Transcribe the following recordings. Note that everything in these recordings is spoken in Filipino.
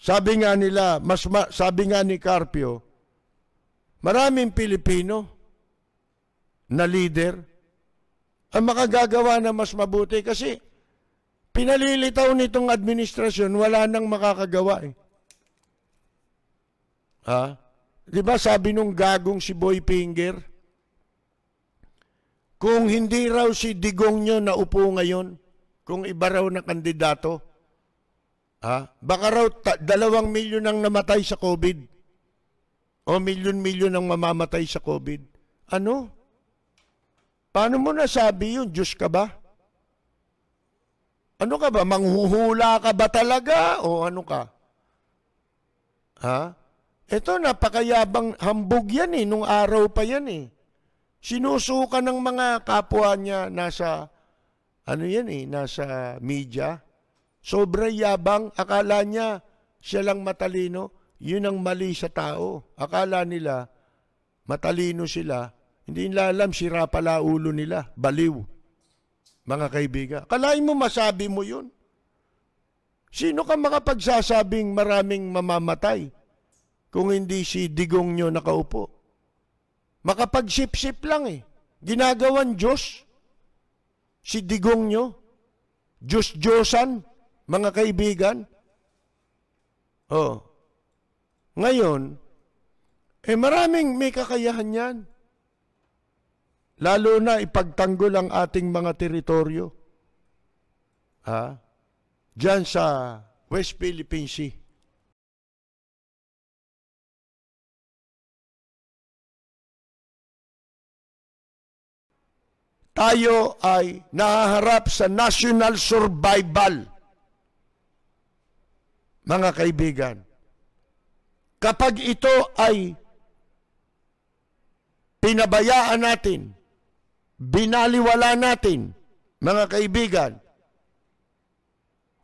Sabi nga nila, mas ma, sabi nga ni Carpio, maraming Pilipino na leader ang makagagawa na mas mabuti kasi pinalilitaw nitong administrasyon, wala nang makakagawa eh. Ha? Di ba sabi nung gagong si Boy Finger, kung hindi raw si Digong nyo na upo ngayon, kung iba raw na kandidato, Ha? Baka raw ta- dalawang milyon ang namatay sa COVID. O milyon-milyon ang mamamatay sa COVID. Ano? Paano mo nasabi yun? Diyos ka ba? Ano ka ba? Manghuhula ka ba talaga? O ano ka? Ha? Ito, napakayabang hambog yan eh. Nung araw pa yan eh. Sinusuka ng mga kapwa niya nasa, ano yan eh, nasa media. Sobrang yabang, akala niya siya lang matalino, yun ang mali sa tao. Akala nila matalino sila, hindi nila alam sira pala ulo nila, baliw. Mga kaibigan, kalain mo masabi mo yun. Sino ka makapagsasabing maraming mamamatay kung hindi si digong nyo nakaupo? Makapagsip-sip lang eh. Ginagawan Diyos. Si digong nyo. Diyos-Diyosan mga kaibigan. Oh. Ngayon, eh maraming may kakayahan yan. Lalo na ipagtanggol ang ating mga teritoryo. Ha? Diyan sa West Philippine Sea. Tayo ay nahaharap sa national survival mga kaibigan, kapag ito ay pinabayaan natin, binaliwala natin, mga kaibigan,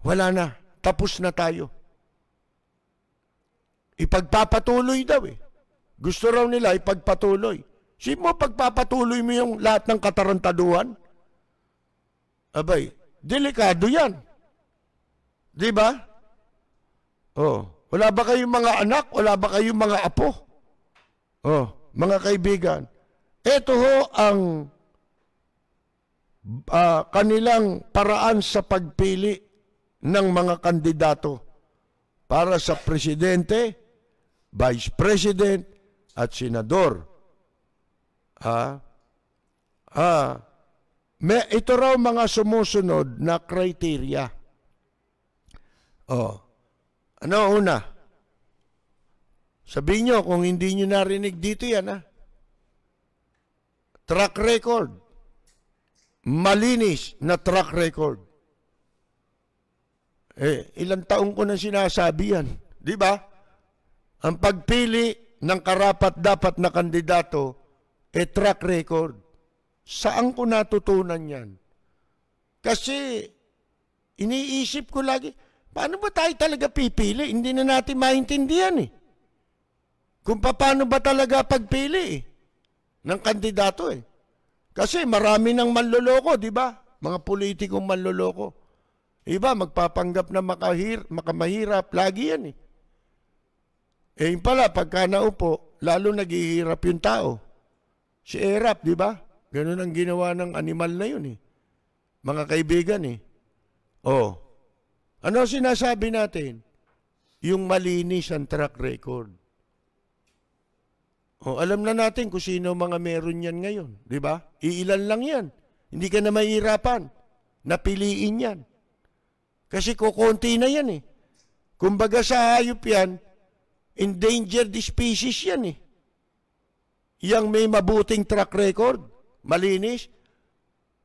wala na, tapos na tayo. Ipagpapatuloy daw eh. Gusto raw nila ipagpatuloy. Sige mo, pagpapatuloy mo yung lahat ng katarantaduhan. Abay, delikado yan. Di ba? Oh, wala ba kayong mga anak? Wala ba kayong mga apo? Oh, mga kaibigan, ito ho ang uh, kanilang paraan sa pagpili ng mga kandidato para sa presidente, vice president at senador. Ha? Ah, ah, ha? May, ito raw mga sumusunod na criteria. Oh. Ano una? Sabihin nyo kung hindi nyo narinig dito yan, ha? Ah. Track record. Malinis na track record. Eh, ilang taong ko na sinasabi yan. Di ba? Ang pagpili ng karapat-dapat na kandidato, eh track record. Saan ko natutunan yan? Kasi iniisip ko lagi, Paano ba tayo talaga pipili? Hindi na natin maintindihan eh. Kung paano ba talaga pagpili eh, ng kandidato eh. Kasi marami ng manloloko, di ba? Mga politikong manloloko. Iba, magpapanggap na makahir, makamahirap. Lagi yan eh. Eh yun pala, pagka naupo, lalo naghihirap yung tao. Si Erap, di ba? Ganun ang ginawa ng animal na yun eh. Mga kaibigan eh. Oh, ano sinasabi natin? Yung malinis ang track record. O, alam na natin kung sino mga meron yan ngayon. Di ba? Iilan lang yan. Hindi ka na mahirapan. Napiliin yan. Kasi kukunti na yan eh. Kumbaga sa hayop yan, endangered species yan eh. Yang may mabuting track record, malinis.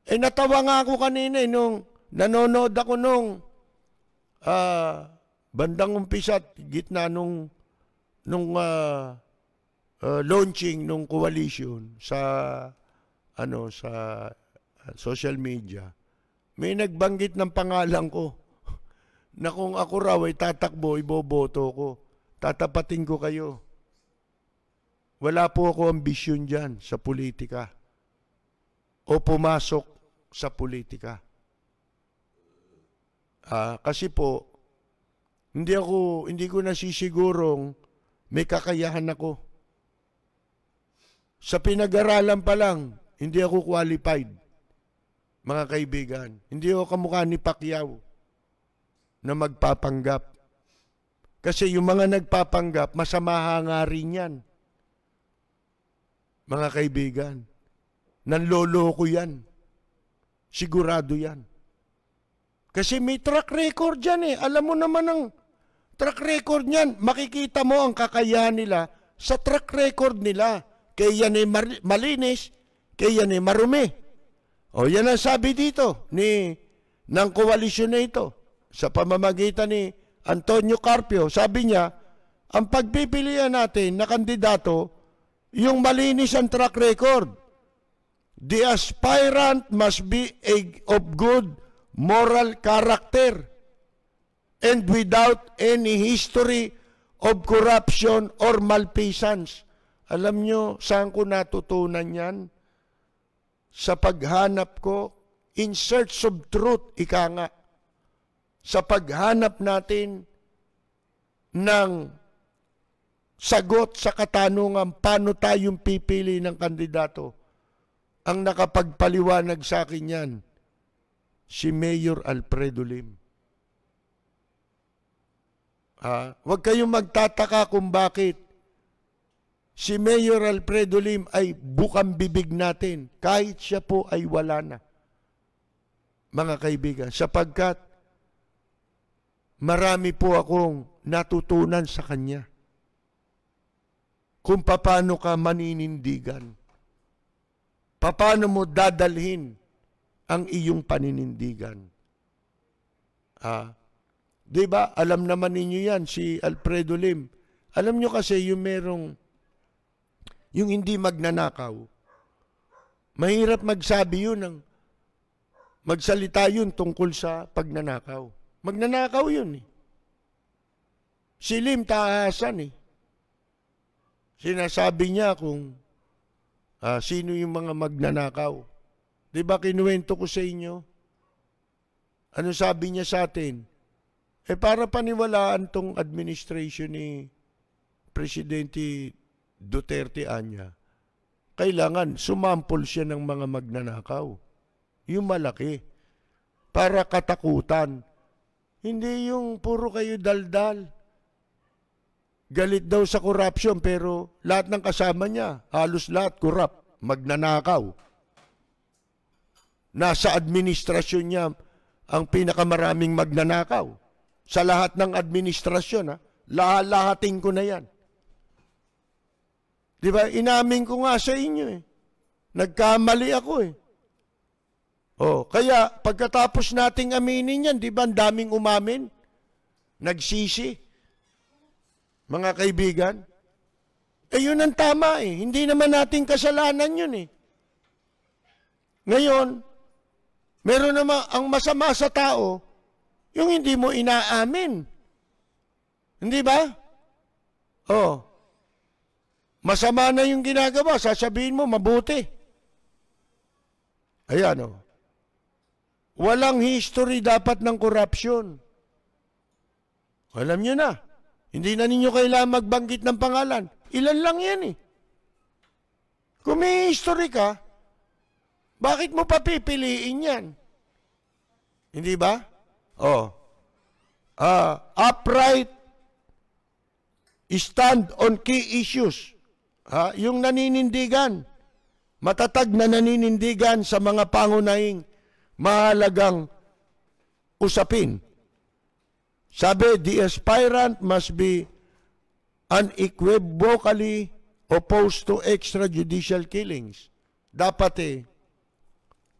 Eh natawa nga ako kanina eh, nung nanonood ako nung uh, bandang umpisa at gitna nung nung uh, uh, launching nung coalition sa ano sa uh, social media may nagbanggit ng pangalan ko na kung ako raw ay tatakbo iboboto ko tatapatin ko kayo wala po ako ambisyon diyan sa politika o pumasok sa politika Ah, kasi po, hindi ako, hindi ko nasisigurong may kakayahan ako. Sa pinag-aralan pa lang, hindi ako qualified, mga kaibigan. Hindi ako kamukha ni Pacquiao na magpapanggap. Kasi yung mga nagpapanggap, masamaha nga rin yan. Mga kaibigan, ko yan. Sigurado yan. Kasi may track record yan eh. Alam mo naman ang track record niyan. Makikita mo ang kakayahan nila sa track record nila. Kaya yan ay malinis, kaya yan ay marumi. O yan ang sabi dito ni ng koalisyon na ito sa pamamagitan ni Antonio Carpio. Sabi niya, ang pagpipilian natin na kandidato, yung malinis ang track record. The aspirant must be a, of good moral character, and without any history of corruption or malfeasance. Alam nyo, saan ko natutunan yan? Sa paghanap ko, in search of truth, ika nga. Sa paghanap natin ng sagot sa katanungan paano tayong pipili ng kandidato. Ang nakapagpaliwanag sa akin yan, si Mayor Alfredo Lim. Ha? Huwag kayong magtataka kung bakit. Si Mayor Alfredo Lim ay bukang bibig natin kahit siya po ay wala na. Mga kaibigan, sapagkat marami po akong natutunan sa kanya kung paano ka maninindigan, paano mo dadalhin ang iyong paninindigan. Ah, 'Di ba? Alam naman ninyo 'yan si Alfredo Lim. Alam nyo kasi yung merong yung hindi magnanakaw. Mahirap magsabi 'yun ng magsalita 'yun tungkol sa pagnanakaw. Magnanakaw 'yun eh. Si Lim tahasan eh. Sinasabi niya kung uh, sino yung mga magnanakaw. Di ba kinuwento ko sa inyo? Ano sabi niya sa atin? Eh para paniwalaan tong administration ni Presidente Duterte Anya, kailangan sumampol siya ng mga magnanakaw. Yung malaki. Para katakutan. Hindi yung puro kayo daldal. Galit daw sa corruption pero lahat ng kasama niya, halos lahat corrupt, magnanakaw nasa administrasyon niya ang pinakamaraming magnanakaw. Sa lahat ng administrasyon, ha? lahalahating ko na yan. Di ba? Inamin ko nga sa inyo eh. Nagkamali ako eh. Oh, kaya pagkatapos nating aminin yan, di ba ang daming umamin? Nagsisi? Mga kaibigan? Eh yun ang tama eh. Hindi naman nating kasalanan yun eh. Ngayon, Meron naman ang masama sa tao, yung hindi mo inaamin. Hindi ba? Oh. Masama na yung ginagawa, sasabihin mo mabuti. Ayan oh. Walang history dapat ng korupsyon. Alam nyo na. Hindi na ninyo kailangan magbanggit ng pangalan. Ilan lang yan eh. Kung may history ka, bakit mo pa pipiliin yan? Hindi ba? Oh. Uh, upright stand on key issues. Ha? Yung naninindigan, matatag na naninindigan sa mga pangunahing mahalagang usapin. Sabi, the aspirant must be unequivocally opposed to extrajudicial killings. Dapat eh,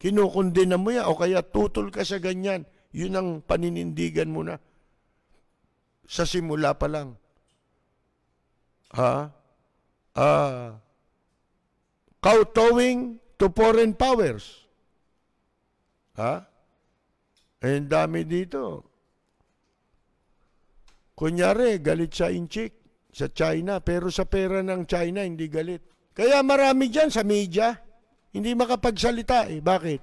kinukundina mo yan o kaya tutol ka sa ganyan, yun ang paninindigan mo na. Sa simula pa lang. Ha? Ah, kowtowing to foreign powers. Ha? Eh, ang dami dito. Kunyari, galit sa inchik sa China, pero sa pera ng China, hindi galit. Kaya marami dyan sa media hindi makapagsalita eh. Bakit?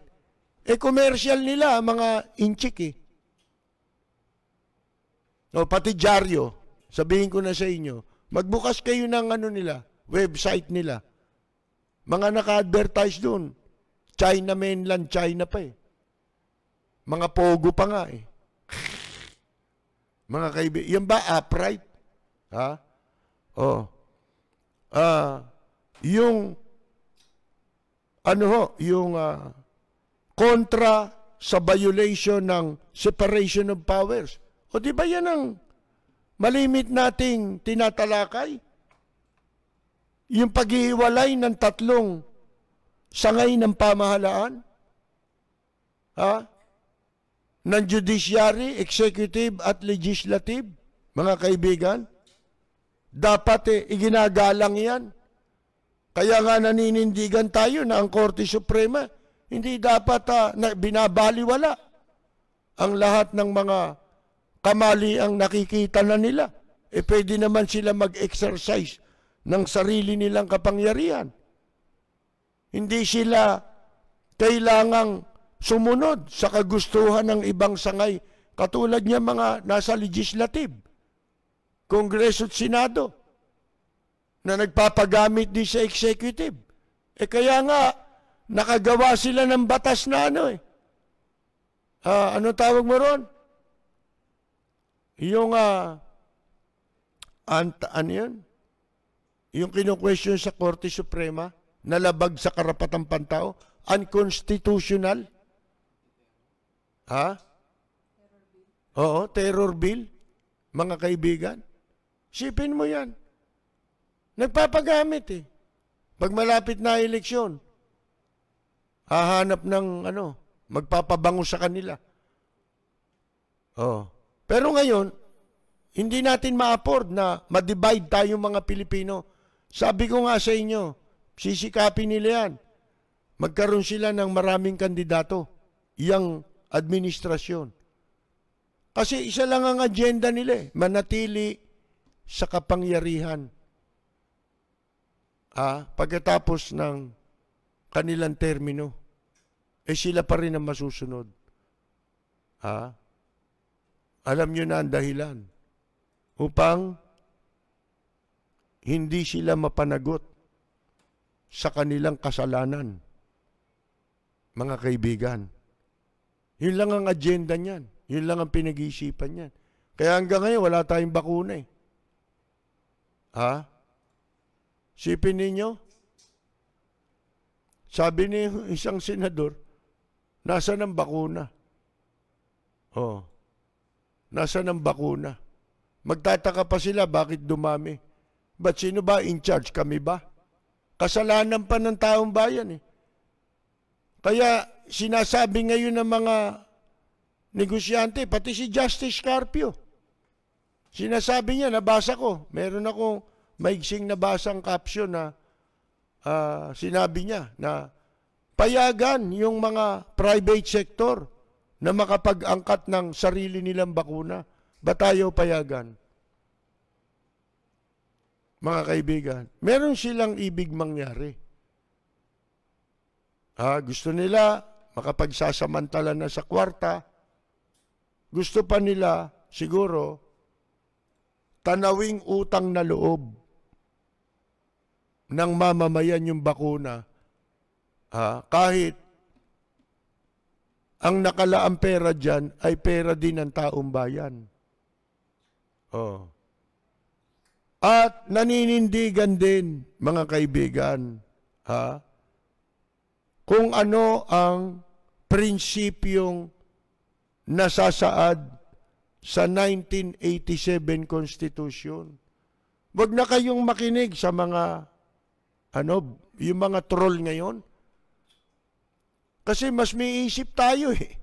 Eh, commercial nila mga inchik eh. O, pati dyaryo. Sabihin ko na sa inyo, magbukas kayo ng ano nila, website nila. Mga naka-advertise doon. China mainland, China pa eh. Mga pogo pa nga eh. Mga kaibigan, yan ba upright? Ha? Oh. Ah, uh, yung ano ho, yung uh, kontra sa violation ng separation of powers. O di ba yan ang malimit nating tinatalakay? Yung paghihiwalay ng tatlong sangay ng pamahalaan? Ha? Ng judiciary, executive at legislative, mga kaibigan? Dapat eh, iginagalang yan kaya nga naninindigan tayo na ang Korte Suprema hindi dapat uh, na, binabaliwala ang lahat ng mga kamali ang nakikita na nila. E pwede naman sila mag-exercise ng sarili nilang kapangyarihan. Hindi sila kailangang sumunod sa kagustuhan ng ibang sangay katulad niya mga nasa legislative, Kongreso at Senado na nagpapagamit din sa executive. E kaya nga, nakagawa sila ng batas na ano eh. Uh, ano tawag mo ron? Yung, uh, ah, ant, ano yun? Yung kinu-question sa Korte Suprema, nalabag sa karapatang pantao, unconstitutional. Ha? Terror bill. Oo, terror bill, mga kaibigan. Sipin mo yan. Nagpapagamit eh. Pag malapit na eleksyon, hahanap ng ano, magpapabango sa kanila. Oh. Pero ngayon, hindi natin ma-afford na ma-divide tayo mga Pilipino. Sabi ko nga sa inyo, sisikapin nila yan. Magkaroon sila ng maraming kandidato, iyang administrasyon. Kasi isa lang ang agenda nila, eh, manatili sa kapangyarihan ah, pagkatapos ng kanilang termino, eh sila pa rin ang masusunod. Ha? Alam nyo na ang dahilan upang hindi sila mapanagot sa kanilang kasalanan. Mga kaibigan, yun lang ang agenda niyan. Yun lang ang pinag-iisipan niyan. Kaya hanggang ngayon, wala tayong bakuna eh. Ha? Sipin ninyo, sabi ni isang senador, nasa ng bakuna? Oh, nasa ng bakuna? Magtataka pa sila bakit dumami. Ba't sino ba in charge? Kami ba? Kasalanan pa ng taong bayan eh. Kaya sinasabi ngayon ng mga negosyante, pati si Justice Carpio, sinasabi niya, nabasa ko, meron akong maigsing nabasang caption na uh, sinabi niya na payagan yung mga private sector na makapag-angkat ng sarili nilang bakuna. Ba tayo payagan? Mga kaibigan, meron silang ibig mangyari. Ah, gusto nila makapagsasamantala na sa kwarta. Gusto pa nila siguro tanawing utang na loob ng mamamayan yung bakuna, ha? kahit ang nakalaang pera dyan ay pera din ng taong bayan. Oh. At naninindigan din, mga kaibigan, ha? kung ano ang prinsipyong nasasaad sa 1987 Constitution. Huwag na kayong makinig sa mga ano, yung mga troll ngayon. Kasi mas may isip tayo eh.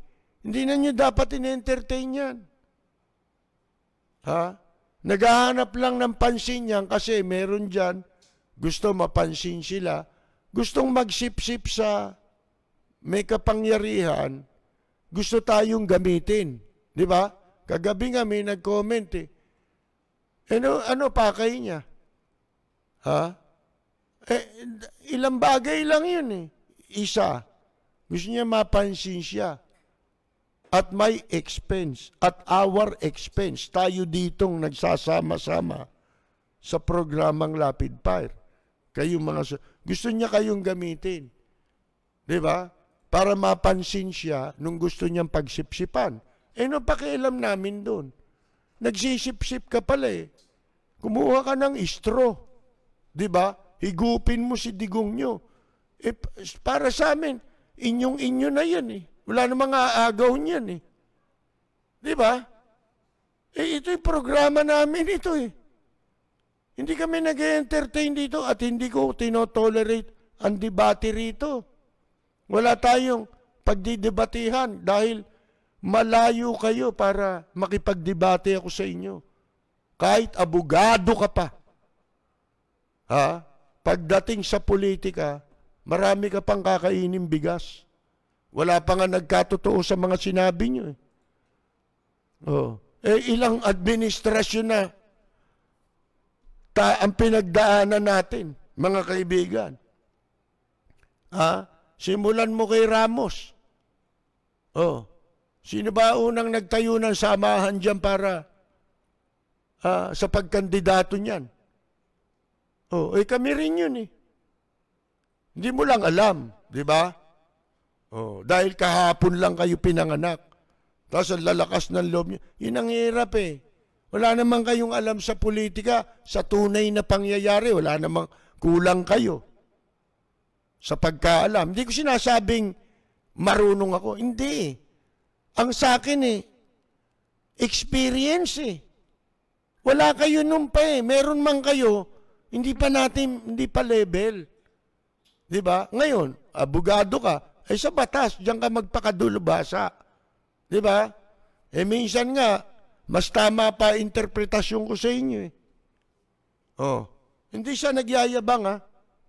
Hindi na nyo dapat in-entertain yan. Ha? Naghahanap lang ng pansin yan kasi meron dyan, gusto mapansin sila, gustong magsip-sip sa may kapangyarihan, gusto tayong gamitin. Di ba? Kagabi nga may nag-comment eh. Ano, ano pa kayo niya? Ha? Eh, ilang bagay lang yun eh. Isa. Gusto niya mapansin siya. At may expense. At our expense. Tayo ditong nagsasama-sama sa programang Lapid Fire. Kayong mga... Gusto niya kayong gamitin. Di ba? Para mapansin siya nung gusto niyang pagsipsipan. Eh, no, pakialam namin doon. Nagsisipsip ka pala eh. Kumuha ka ng istro. Di ba? higupin mo si digong nyo. Eh, para sa amin, inyong-inyo na yan eh. Wala namang aagaw niyan eh. Di ba? Eh, ito yung programa namin ito eh. Hindi kami nag entertain dito at hindi ko tinotolerate ang debate rito. Wala tayong pagdidebatihan dahil malayo kayo para makipagdebate ako sa inyo. Kahit abogado ka pa. Ha? Pagdating sa politika, marami ka pang kakainin bigas. Wala pa nga nagkatotoo sa mga sinabi nyo. Eh. Oh. eh ilang administrasyon na ta ang pinagdaanan natin, mga kaibigan. Ha? Simulan mo kay Ramos. Oh. Sino ba unang nagtayo ng samahan diyan para uh, sa pagkandidato niyan? Oh, eh kami rin yun eh. Hindi mo lang alam, di ba? Oh, dahil kahapon lang kayo pinanganak. Tapos ang lalakas ng loob niyo. Yun ang hirap eh. Wala namang kayong alam sa politika, sa tunay na pangyayari. Wala namang kulang kayo sa pagkaalam. Hindi ko sinasabing marunong ako. Hindi eh. Ang sa akin eh, experience eh. Wala kayo nung pa eh. Meron man kayo, hindi pa natin, hindi pa level. Di ba? Ngayon, abogado ka, eh sa batas, diyan ka magpakadulubasa. Di ba? Eh minsan nga, mas tama pa interpretasyon ko sa inyo eh. Oh. Hindi siya nagyayabang ha. Ah.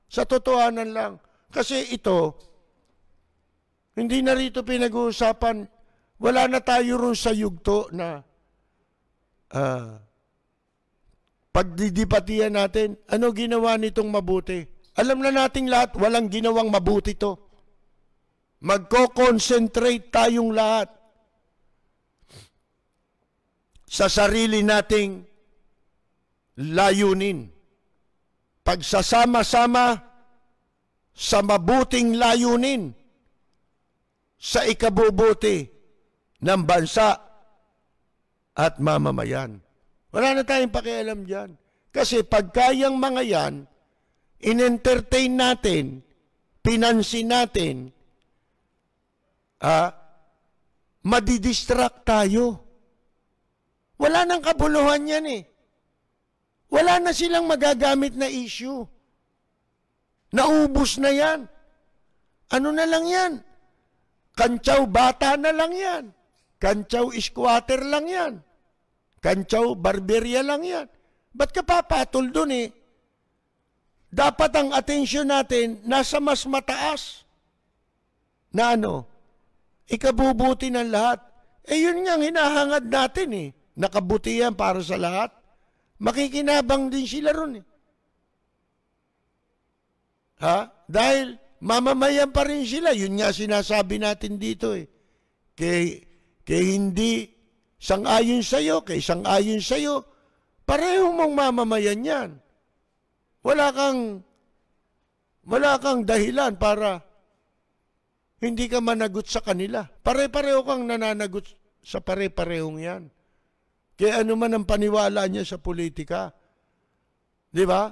Sa totohanan lang. Kasi ito, hindi na rito pinag-uusapan. Wala na tayo ron sa yugto na uh, pagdidibatihan natin, ano ginawa nitong mabuti? Alam na nating lahat, walang ginawang mabuti to. Magko-concentrate tayong lahat sa sarili nating layunin. Pagsasama-sama sa mabuting layunin sa ikabubuti ng bansa at mamamayan. Wala na tayong pakialam dyan. Kasi pagkayang mga yan, in-entertain natin, pinansin natin, ah, madidistract tayo. Wala nang kabuluhan yan eh. Wala na silang magagamit na issue. Naubos na yan. Ano na lang yan? Kantsaw bata na lang yan. Kantsaw squatter lang yan. Kantsaw, barberya lang yan. Ba't ka papatol dun eh? Dapat ang atensyon natin nasa mas mataas na ano, ikabubuti ng lahat. Eh yun nga hinahangad natin eh. Nakabutihan para sa lahat. Makikinabang din sila ron eh. Ha? Dahil mamamayan pa rin sila. Yun nga sinasabi natin dito eh. Kaya, kaya hindi Sang-ayon sa iyo kay sang-ayon sa iyo pareho mong mamamayan yan. Wala kang, wala kang dahilan para hindi ka managot sa kanila. Pare-pareho kang nananagot sa pare-parehong yan. Kaya ano man ang paniwala niya sa politika. Di ba?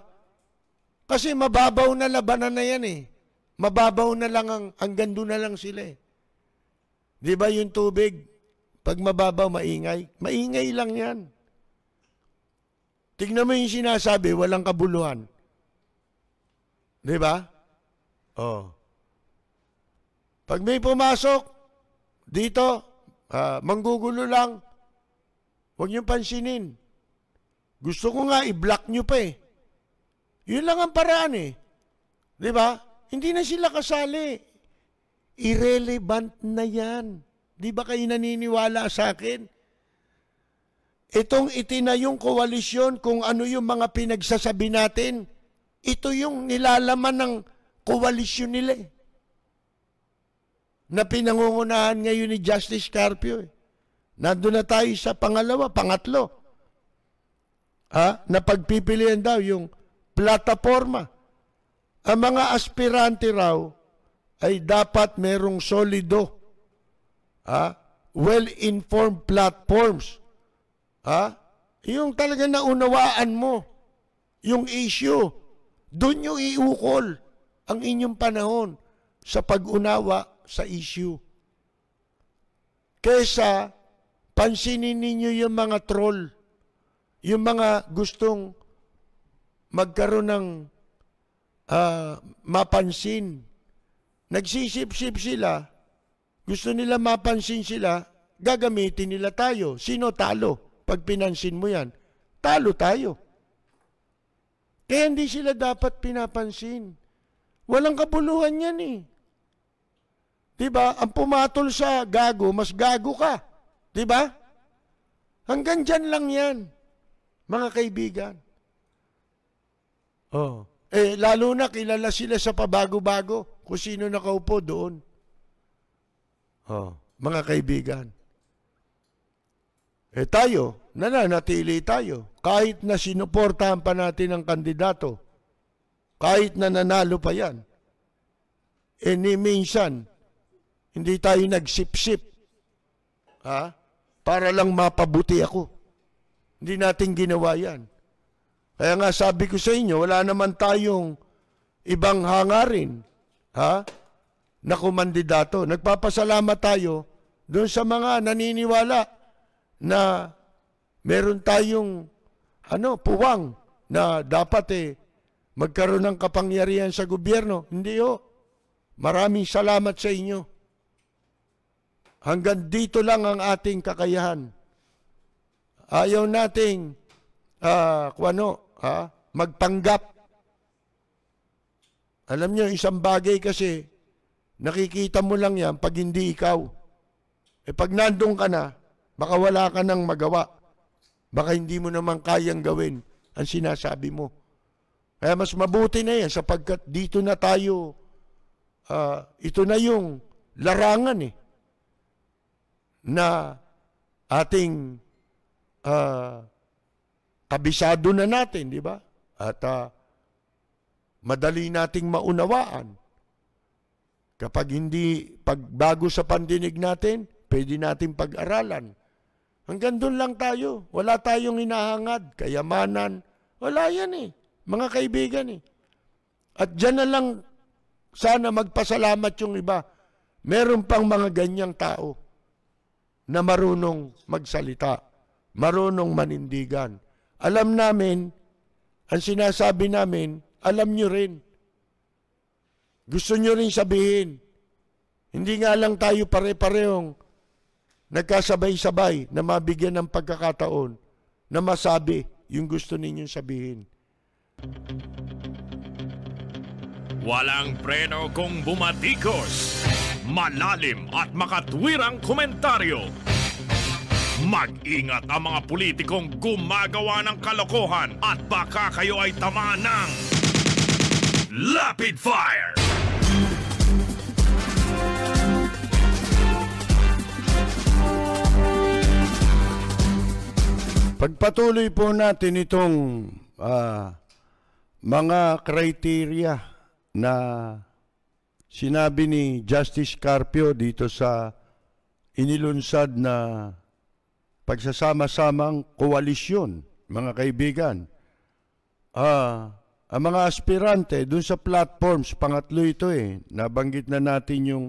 Kasi mababaw na labanan na yan eh. Mababaw na lang ang, ang gando na lang sila eh. Di ba yung tubig? Pag mababaw, maingay. Maingay lang yan. Tignan mo yung sinasabi, walang kabuluhan. Di ba? Oh. Pag may pumasok, dito, uh, manggugulo lang. Huwag niyong pansinin. Gusto ko nga, i-block niyo pa eh. Yun lang ang paraan eh. Di ba? Hindi na sila kasali. Irrelevant na yan. Di ba kayo naniniwala sa akin? Itong itinayong koalisyon kung ano yung mga pinagsasabi natin, ito yung nilalaman ng koalisyon nila eh. Na pinangungunahan ngayon ni Justice Carpio eh. Nandun na tayo sa pangalawa, pangatlo. Ha? Na pagpipilian daw yung plataforma. Ang mga aspirante raw ay dapat merong solido ha? well-informed platforms. Ha? Yung talaga naunawaan mo yung issue. Doon nyo iukol ang inyong panahon sa pag-unawa sa issue. Kesa pansinin ninyo yung mga troll, yung mga gustong magkaroon ng uh, mapansin. Nagsisip-sip sila gusto nila mapansin sila, gagamitin nila tayo. Sino talo? Pag pinansin mo yan, talo tayo. Kaya hindi sila dapat pinapansin. Walang kabuluhan yan eh. Diba? Ang pumatol sa gago, mas gago ka. Diba? Hanggang dyan lang yan, mga kaibigan. Oh. Eh, lalo na kilala sila sa pabago-bago kung sino nakaupo doon. Oh, mga kaibigan. Eh tayo, nananatili tayo. Kahit na sinuportahan pa natin ang kandidato, kahit na nanalo pa yan, eh ni minsan, hindi tayo nagsipsip. Ha? Para lang mapabuti ako. Hindi natin ginawa yan. Kaya nga sabi ko sa inyo, wala naman tayong ibang hangarin. Ha? na kumandidato. Nagpapasalamat tayo doon sa mga naniniwala na meron tayong ano, puwang na dapat eh magkaroon ng kapangyarihan sa gobyerno. Hindi ho. Maraming salamat sa inyo. Hanggang dito lang ang ating kakayahan. Ayaw nating uh, ano, ha, ah, magpanggap. Alam niyo, isang bagay kasi Nakikita mo lang yan pag hindi ikaw. E pag nandun ka na, baka wala ka nang magawa. Baka hindi mo naman kayang gawin ang sinasabi mo. Kaya mas mabuti na yan sapagkat dito na tayo, uh, ito na yung larangan eh, na ating uh, kabisado na natin, di ba? At uh, madali nating maunawaan Kapag hindi, pagbago sa pandinig natin, pwede natin pag-aralan. Hanggang doon lang tayo. Wala tayong hinahangad, kayamanan. Wala yan eh. Mga kaibigan eh. At dyan na lang sana magpasalamat yung iba. Meron pang mga ganyang tao na marunong magsalita, marunong manindigan. Alam namin, ang sinasabi namin, alam nyo rin. Gusto nyo rin sabihin, hindi nga lang tayo pare-parehong nagkasabay-sabay na mabigyan ng pagkakataon na masabi yung gusto ninyong sabihin. Walang preno kung bumatikos. Malalim at makatwirang komentaryo. Mag-ingat ang mga politikong gumagawa ng kalokohan at baka kayo ay tamaan ng Lapid Fire! Pagpatuloy po natin itong uh, mga criteria na sinabi ni Justice Carpio dito sa inilunsad na pagsasama-samang koalisyon, mga kaibigan. Ah, ang mga aspirante, dun sa platforms, pangatlo ito eh, nabanggit na natin yung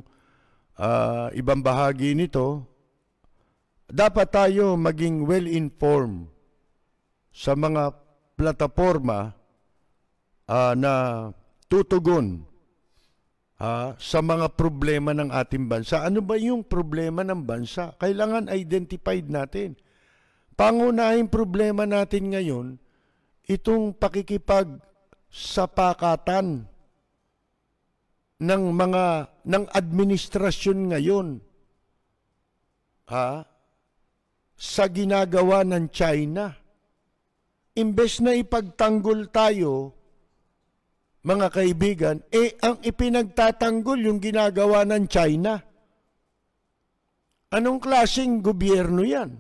ah, ibang bahagi nito, dapat tayo maging well-informed sa mga plataforma uh, ah, na tutugon uh, sa mga problema ng ating bansa. Ano ba yung problema ng bansa? Kailangan identified natin. Pangunahing problema natin ngayon, itong pakikipag sapakatan ng mga ng administrasyon ngayon ha sa ginagawa ng China. Imbes na ipagtanggol tayo, mga kaibigan, eh ang ipinagtatanggol yung ginagawa ng China. Anong klasing gobyerno yan?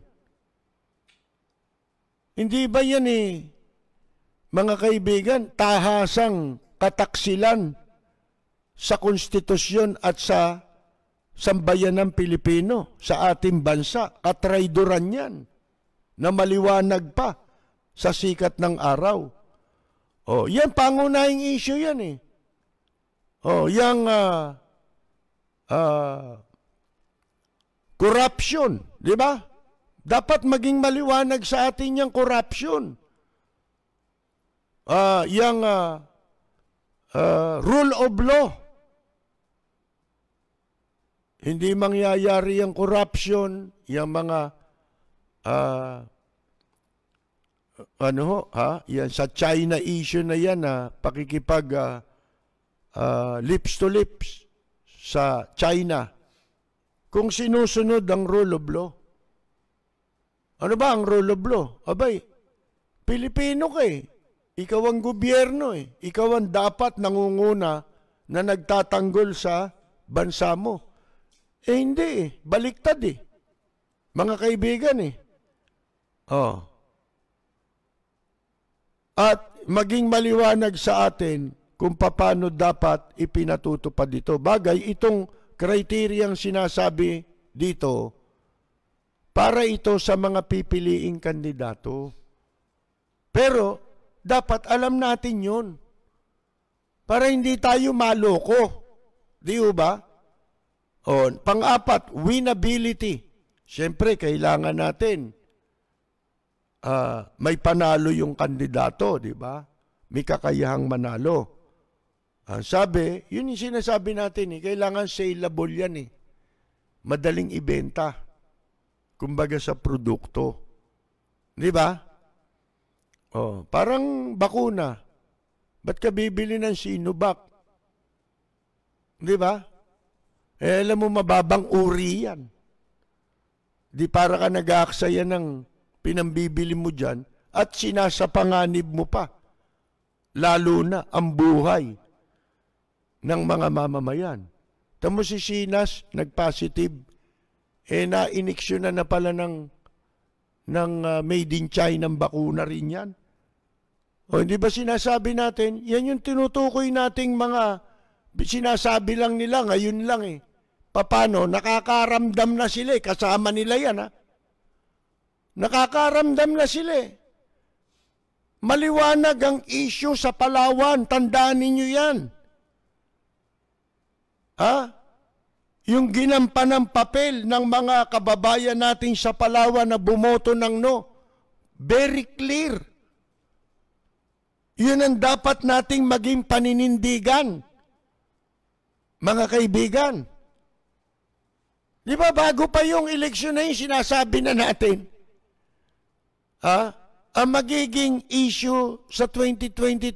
Hindi ba yan eh, mga kaibigan, tahasang kataksilan sa konstitusyon at sa sambayan ng Pilipino, sa ating bansa, katraidoran yan, na maliwanag pa sa sikat ng araw. Oh, yan pangunahing issue yan eh. Oh, yang uh, uh, corruption, di ba? Dapat maging maliwanag sa atin yung corruption. Uh, ah, yung uh, uh, rule of law, hindi mangyayari ang corruption, yung mga uh, ano ho, ha? Yan, sa China issue na yan, ha? pakikipag uh, uh, lips to lips sa China. Kung sinusunod ang rule of law, ano ba ang rule of law? Abay, Pilipino ka eh. Ikaw ang gobyerno eh. Ikaw ang dapat nangunguna na nagtatanggol sa bansa mo. Eh hindi eh. Baliktad eh. Mga kaibigan eh. Oh. At maging maliwanag sa atin kung paano dapat ipinatutupad dito. Bagay, itong kriteriyang sinasabi dito para ito sa mga pipiliing kandidato. Pero dapat alam natin yun para hindi tayo maloko. Di ba? O, pang-apat, winability. Siyempre, kailangan natin uh, may panalo yung kandidato, di ba? May kakayahang manalo. Ang ah, sabi, yun yung sinasabi natin eh, kailangan saleable yan eh. Madaling ibenta. Kumbaga sa produkto. Di ba? Oh, parang bakuna. Ba't ka bibili ng Sinovac? Di ba? Eh, alam mo, mababang uri yan. Di para ka nag-aaksaya ng pinambibili mo dyan at sinasapanganib mo pa. Lalo na ang buhay ng mga mamamayan. Tamo si Sinas, nag-positive. Eh, na-iniksyon na na pala ng, ng uh, made in China ng bakuna rin yan. O, hindi ba sinasabi natin, yan yung tinutukoy nating mga sinasabi lang nila ngayon lang eh. Paano? Nakakaramdam na sila eh. Kasama nila yan ha. Nakakaramdam na sila eh. Maliwanag ang issue sa Palawan. Tandaan ninyo yan. Ha? Yung ginampa ng papel ng mga kababayan natin sa Palawan na bumoto ng no. Very clear. Yun ang dapat nating maging paninindigan. Mga kaibigan. Di ba bago pa yung eleksyon na yun, sinasabi na natin, ha? ang magiging issue sa 2022,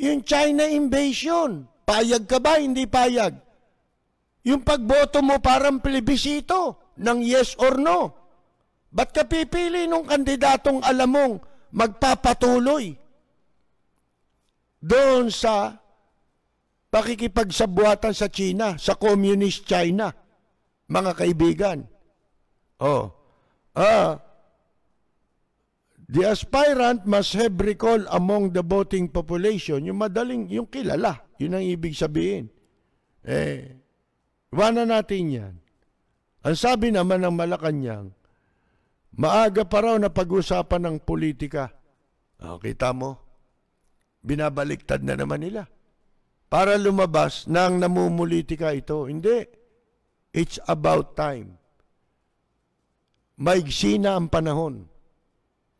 yung China invasion. Payag ka ba? Hindi payag. Yung pagboto mo parang plebisito ng yes or no. Ba't ka pipili nung kandidatong alam mong magpapatuloy doon sa pakikipagsabuatan sa China, sa Communist China? mga kaibigan. Oh. Ah, the aspirant must have recall among the voting population. Yung madaling, yung kilala. Yun ang ibig sabihin. Eh, iwanan natin yan. Ang sabi naman ng Malacanang, maaga pa raw na pag-usapan ng politika. Oh, kita mo, binabaliktad na naman nila. Para lumabas ng namumulitika ito. Hindi. It's about time. Maigsi na ang panahon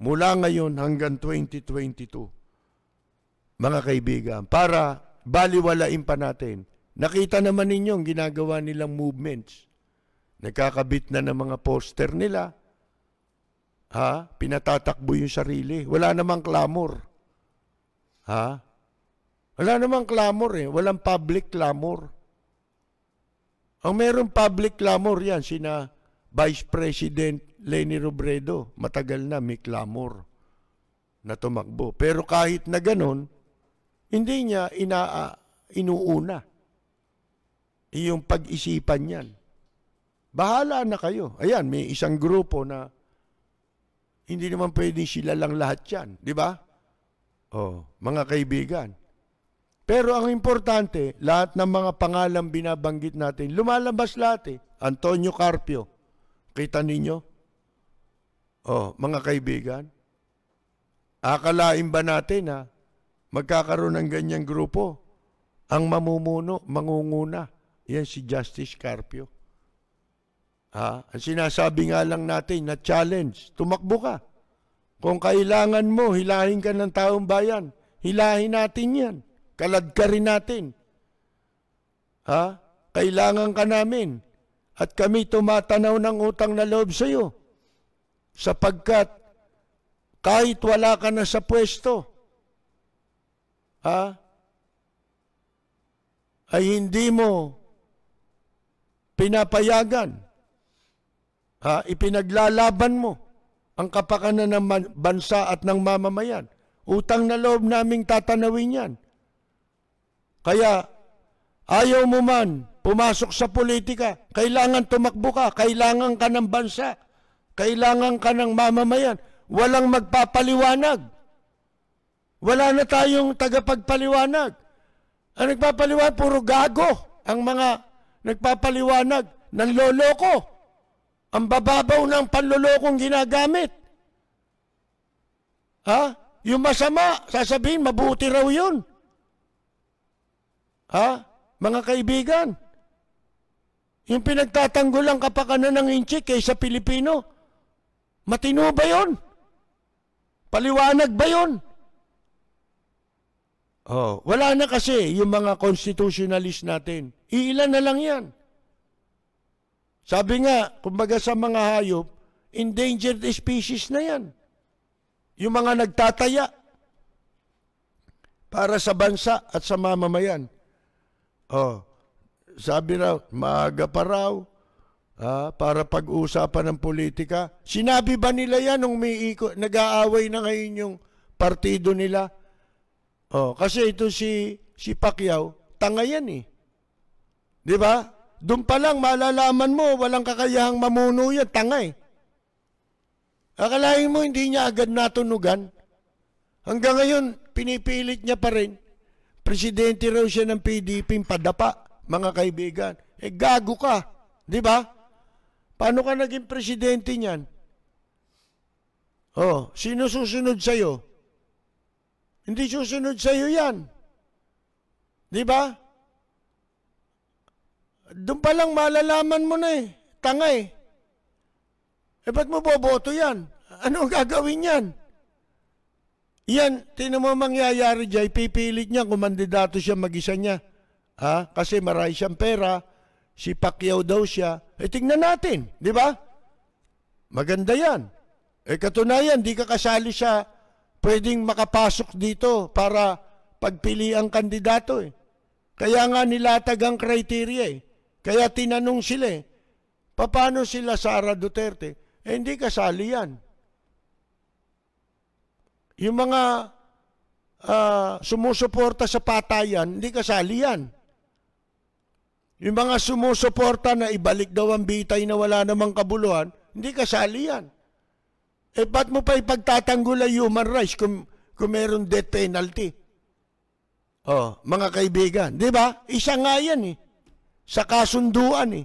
mula ngayon hanggang 2022. Mga kaibigan, para baliwalain pa natin. Nakita naman ninyo ang ginagawa nilang movements. Nagkakabit na ng mga poster nila. Ha? Pinatatakbo yung sarili. Wala namang clamor. Ha? Wala namang clamor eh. Walang public clamor. Ang oh, merong public clamor yan, sina Vice President Leni Robredo. Matagal na may clamor na tumakbo. Pero kahit na ganon, hindi niya ina, ah, inuuna yung pag-isipan niyan. Bahala na kayo. Ayan, may isang grupo na hindi naman pwede sila lang lahat yan. Di ba? Oh, mga kaibigan, pero ang importante, lahat ng mga pangalan binabanggit natin, lumalabas lahat eh. Antonio Carpio. Kita ninyo? Oh, mga kaibigan. Akalain ba natin ha? Magkakaroon ng ganyang grupo. Ang mamumuno, mangunguna. Yan si Justice Carpio. Ha? Ang sinasabi nga lang natin na challenge, tumakbo ka. Kung kailangan mo, hilahin ka ng taong bayan. Hilahin natin yan kalad natin. Ha? Kailangan ka namin. At kami tumatanaw ng utang na loob sa iyo. Sapagkat kahit wala ka na sa pwesto, ha? Ay hindi mo pinapayagan. Ha? Ipinaglalaban mo ang kapakanan ng bansa at ng mamamayan. Utang na loob naming tatanawin yan. Kaya ayaw mo man pumasok sa politika, kailangan tumakbo ka, kailangan ka ng bansa, kailangan ka ng mamamayan. Walang magpapaliwanag. Wala na tayong tagapagpaliwanag. Ang nagpapaliwanag, puro gago ang mga nagpapaliwanag ng loloko. Ang bababaw ng panlolokong ginagamit. Ha? Yung masama, sasabihin, mabuti raw yun. Ha? Mga kaibigan, yung pinagtatanggol ang kapakanan ng inchi kaysa Pilipino, matino ba yon? Paliwanag ba yon? Oh, wala na kasi yung mga constitutionalist natin. Iilan na lang yan. Sabi nga, kumbaga sa mga hayop, endangered species na yan. Yung mga nagtataya para sa bansa at sa mamamayan. Oh, sabi raw, maaga pa raw ah, para pag-usapan ng politika. Sinabi ba nila yan nung may nag-aaway na ngayon yung partido nila? Oh, kasi ito si si Pacquiao, tanga yan eh. 'Di ba? Doon pa lang malalaman mo walang kakayahang mamuno yan, tanga eh. Akalain mo hindi niya agad natunugan. Hanggang ngayon, pinipilit niya pa rin. Presidente raw siya ng PDP, padapa, mga kaibigan. Eh, gago ka. Di ba? Paano ka naging presidente niyan? Oh, sino susunod sa'yo? Hindi susunod sa'yo yan. Di ba? Doon pa lang malalaman mo na eh. Tanga eh. Eh, ba't mo boboto yan? Ano gagawin yan? Yan, tinan mo mangyayari dyan, pipilit niya kung mandidato siya mag-isa niya. Ha? Kasi marami siyang pera, si Pacquiao daw siya. E tingnan natin, di ba? Maganda yan. E katunayan, di ka kasali siya, pwedeng makapasok dito para pagpili ang kandidato eh. Kaya nga nilatag ang criteria eh. Kaya tinanong sila eh, paano sila Sara Duterte? Eh hindi kasali yan. Yung mga uh, sumusuporta sa patayan, hindi kasali yan. Yung mga sumusuporta na ibalik daw ang bitay na wala namang kabuluhan, hindi kasali yan. Eh, ba't mo pa ipagtatanggol ang human rights kung, kung meron death penalty? Oh, mga kaibigan, di ba? Isa nga yan eh. Sa kasunduan eh.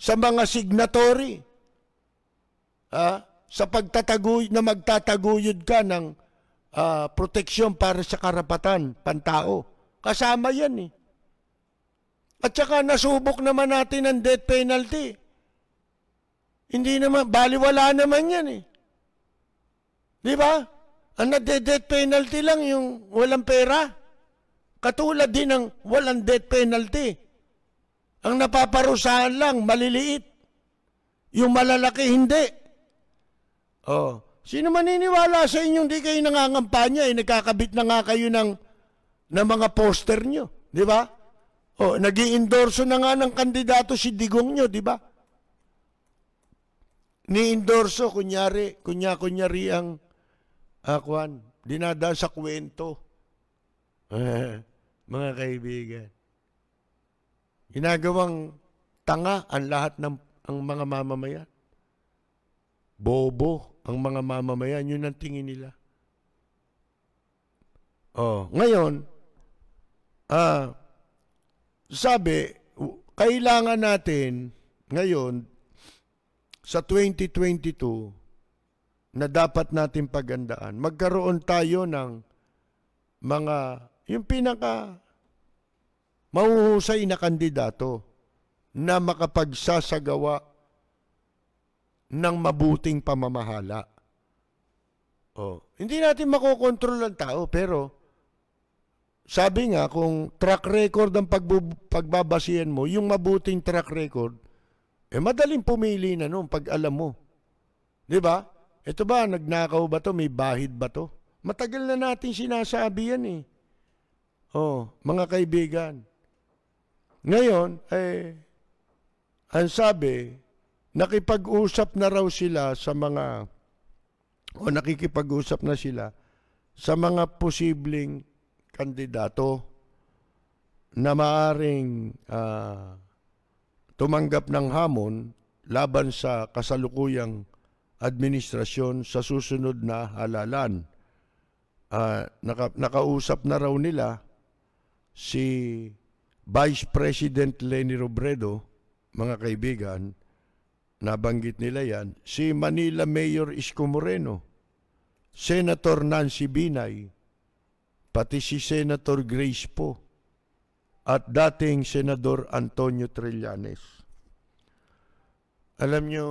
Sa mga signatory. Ha? Ah? sa pagtatagoy na magtataguyod ka ng uh, proteksyon para sa karapatan, pantao. Kasama yan eh. At saka nasubok naman natin ang death penalty. Hindi naman, baliwala naman yan eh. Di ba? Ang nade-death penalty lang yung walang pera. Katulad din ng walang death penalty. Ang napaparusahan lang, maliliit. Yung malalaki, Hindi. Oh, sino maniniwala sa inyong di kayo nangangampanya eh nagkakabit na nga kayo ng ng mga poster nyo, di ba? Oh, nag-iendorso na nga ng kandidato si Digong nyo, di ba? Ni-endorso kunyari, kunya-kunyari ang akwan, ah, dinada sa kwento. mga kaibigan. Ginagawang tanga ang lahat ng ang mga mamamayan. Bobo ang mga mamamayan, yun ang tingin nila. Oh, ngayon, ah, sabi, kailangan natin ngayon sa 2022 na dapat natin pagandaan. Magkaroon tayo ng mga, yung pinaka mahuhusay na kandidato na makapagsasagawa ng mabuting pamamahala. Oh, hindi natin makokontrol ang tao pero sabi nga kung track record ang pagbabasihan mo, yung mabuting track record, eh madaling pumili na noon pag alam mo. 'Di ba? Ito ba nagnakaw ba 'to? May bahid ba 'to? Matagal na natin sinasabi yan eh. Oh, mga kaibigan. Ngayon, eh, ang sabi, Nakipag-usap na raw sila sa mga o nakikipag-usap na sila sa mga posibleng kandidato na maaring uh, tumanggap ng hamon laban sa kasalukuyang administrasyon sa susunod na halalan. Uh, naka, nakausap na raw nila si Vice President Leni Robredo, mga kaibigan, nabanggit nila yan, si Manila Mayor Isko Moreno, Senator Nancy Binay, pati si Senator Grace po, at dating Senador Antonio Trillanes. Alam nyo,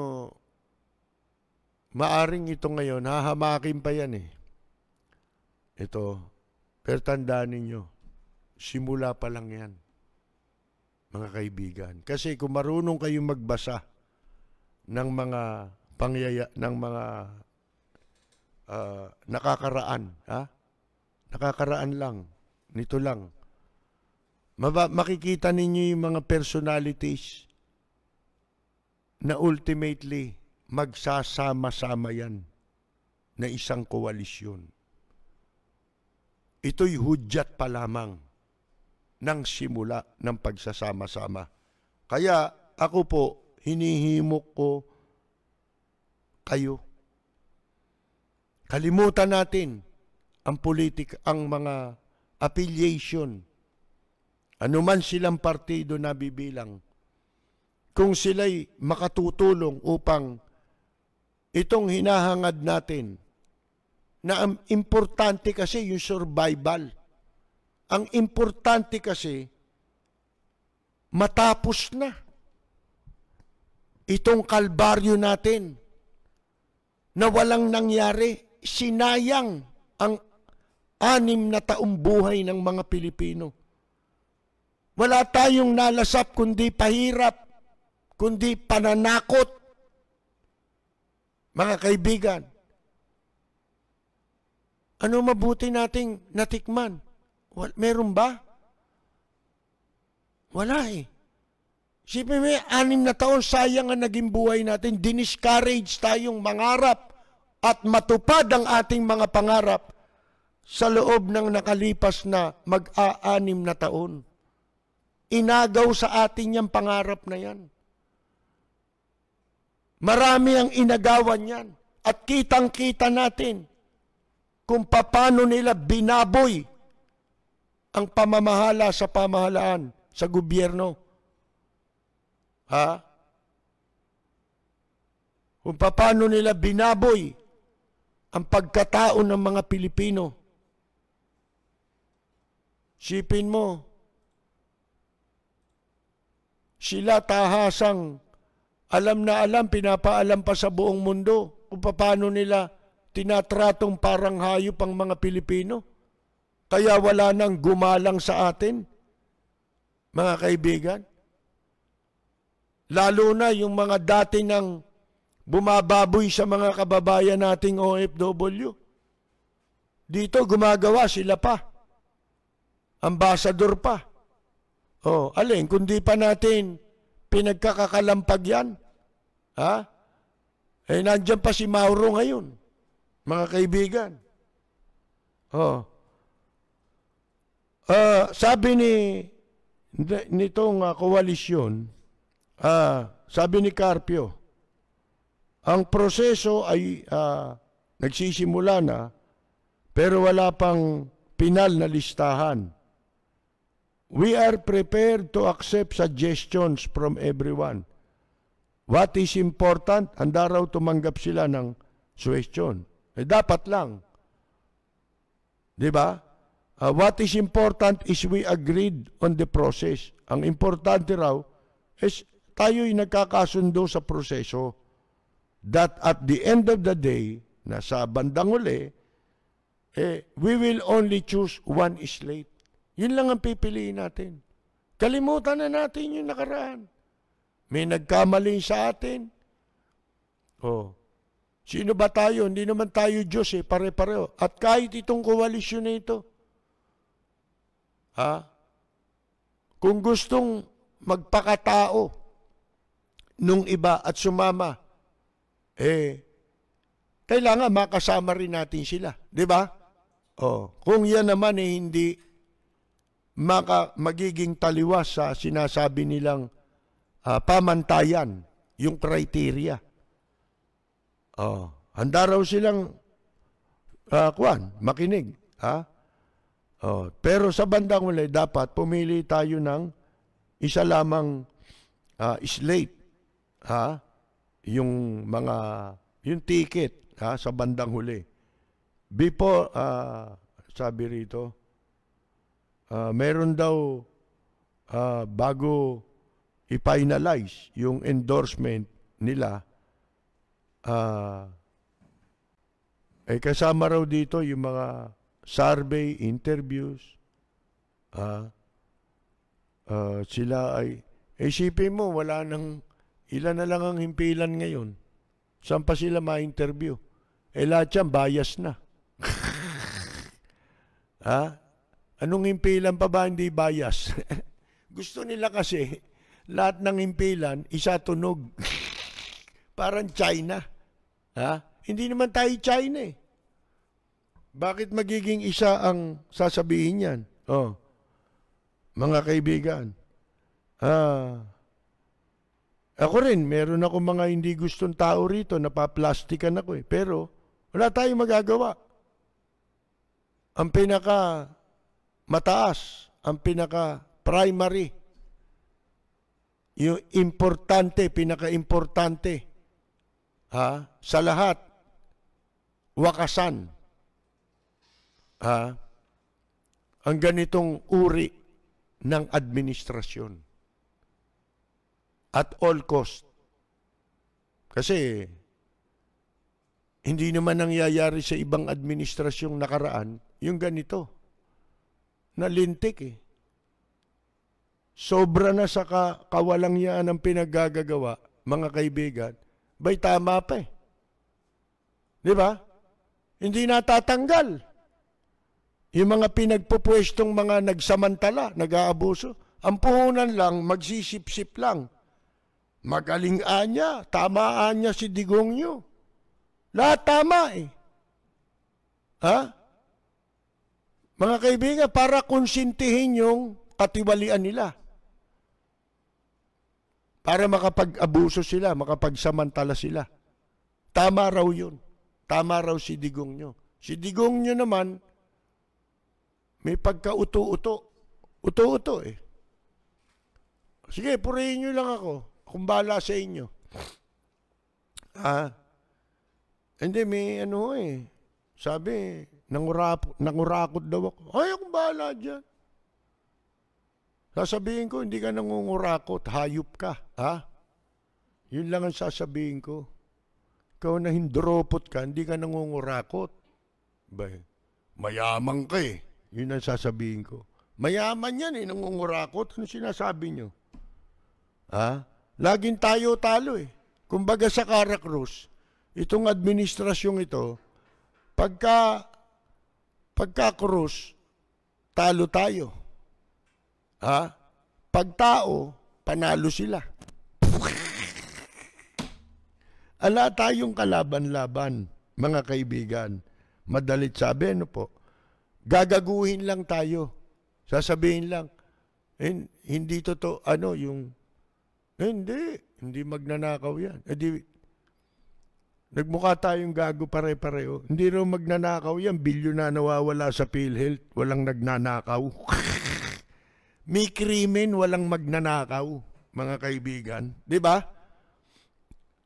maaring ito ngayon, hahamakin pa yan eh. Ito, pero tandaan ninyo, simula pa lang yan, mga kaibigan. Kasi kung marunong kayong magbasa, ng mga pangyaya ng mga uh, nakakaraan, ha? Nakakaraan lang, nito lang. Maba, makikita ninyo yung mga personalities na ultimately magsasama-sama yan na isang koalisyon. Ito'y hudyat pa lamang ng simula ng pagsasama-sama. Kaya ako po, hinihimok ko kayo. Kalimutan natin ang politik, ang mga affiliation. Ano man silang partido na bibilang. Kung sila'y makatutulong upang itong hinahangad natin na ang importante kasi yung survival. Ang importante kasi matapos na itong kalbaryo natin na walang nangyari, sinayang ang anim na taong buhay ng mga Pilipino. Wala tayong nalasap kundi pahirap, kundi pananakot. Mga kaibigan, ano mabuti nating natikman? Meron ba? Wala eh. Sipin mo, anim na taon, sayang ang naging buhay natin. Diniscourage tayong mangarap at matupad ang ating mga pangarap sa loob ng nakalipas na mag-aanim na taon. Inagaw sa atin yung pangarap na yan. Marami ang inagawan yan. At kitang-kita natin kung paano nila binaboy ang pamamahala sa pamahalaan sa gobyerno Ha? Kung paano nila binaboy ang pagkataon ng mga Pilipino. Sipin mo, sila tahasang alam na alam, pinapaalam pa sa buong mundo kung paano nila tinatratong parang hayop ang mga Pilipino. Kaya wala nang gumalang sa atin, mga kaibigan. Lalo na yung mga dati nang bumababoy sa mga kababayan nating OFW. Dito gumagawa sila pa. Ambassador pa. Oh, alin, kundi pa natin pinagkakakalampag yan. Ha? Eh, nandyan pa si Mauro ngayon, mga kaibigan. Oh. Uh, sabi ni nitong uh, koalisyon, Ah, sabi ni Carpio, ang proseso ay ah, nagsisimula na pero wala pang pinal na listahan. We are prepared to accept suggestions from everyone. What is important, handa raw tumanggap sila ng suggestion. Eh, dapat lang. Di ba? Uh, what is important is we agreed on the process. Ang importante raw is tayo'y nagkakasundo sa proseso that at the end of the day, nasa bandang uli, eh, we will only choose one slate. Yun lang ang pipiliin natin. Kalimutan na natin yung nakaraan. May nagkamali sa atin. Oh. Sino ba tayo? Hindi naman tayo Diyos eh, pare-pareho. At kahit itong koalisyon na ito, ha? kung gustong magpakatao, nung iba at sumama, eh, kailangan makasama rin natin sila. Di ba? Oh, kung yan naman eh hindi maka, magiging taliwas sa sinasabi nilang uh, pamantayan, yung criteria. Oh, handa raw silang uh, ah, kuan, makinig. Ha? Oh, pero sa bandang uli, dapat pumili tayo ng isa lamang uh, slate ha, yung mga, yung ticket ha, sa bandang huli. Before, uh, sabi rito, uh, meron daw uh, bago i-finalize yung endorsement nila, uh, eh kasama raw dito yung mga survey, interviews, ah, uh, sila ay, eh, isipin mo, wala nang Ilan na lang ang himpilan ngayon? Saan pa sila ma-interview? Eh lahat yan, bias na. ha? Anong himpilan pa ba hindi bias? Gusto nila kasi lahat ng himpilan, isa tunog. Parang China. Ha? Hindi naman tayo China eh. Bakit magiging isa ang sasabihin yan? Oh. Mga kaibigan. Ah, ako rin, meron ako mga hindi gustong tao rito, napaplastikan ako eh. Pero, wala tayong magagawa. Ang pinaka mataas, ang pinaka primary, yung importante, pinaka-importante, ha, sa lahat, wakasan, ha, ang ganitong uri ng administrasyon at all cost. Kasi hindi naman nangyayari sa ibang administrasyong nakaraan yung ganito. Nalintik eh. Sobra na sa ka kawalang yaan ang pinaggagawa, mga kaibigan, bay tama pa eh. Di ba? Hindi natatanggal. Yung mga pinagpupwestong mga nagsamantala, nag-aabuso, ang puhunan lang, magsisip-sip lang. Magaling-anya, tamaan niya si Digong nyo. Lahat tama eh. Ha? Mga kaibigan, para konsintihin yung katiwalian nila. Para makapag-abuso sila, makapagsamantala sila. Tama raw yun. Tama raw si Digong nyo. Si Digong nyo naman, may pagka-uto-uto. Uto-uto eh. Sige, purihin nyo lang ako. Kung bala sa inyo. Ah, hindi, may ano eh. Sabi, nangurakot, nangurakot daw ako. Ay, akong bahala dyan. Sasabihin ko, hindi ka nangungurakot, hayop ka. Ha? Yun lang ang sasabihin ko. Ikaw na hindropot ka, hindi ka nangungurakot. Ba, mayaman ka eh. Yun ang sasabihin ko. Mayaman yan eh, nangungurakot. Ano sinasabi nyo? Ha? Laging tayo talo eh. Kumbaga sa Caracruz, itong administrasyong ito, pagka, pagka Cruz, talo tayo. Ha? Pag tao, panalo sila. Ala tayong kalaban-laban, mga kaibigan. Madalit sabi, ano po? Gagaguhin lang tayo. Sasabihin lang, eh, hindi totoo, ano, yung eh, hindi. Hindi magnanakaw yan. Eh, di, nagmukha tayong gago pare-pareho. Hindi raw magnanakaw yan. Bilyon na nawawala sa PhilHealth. Walang nagnanakaw. May krimen, walang magnanakaw, mga kaibigan. Di ba?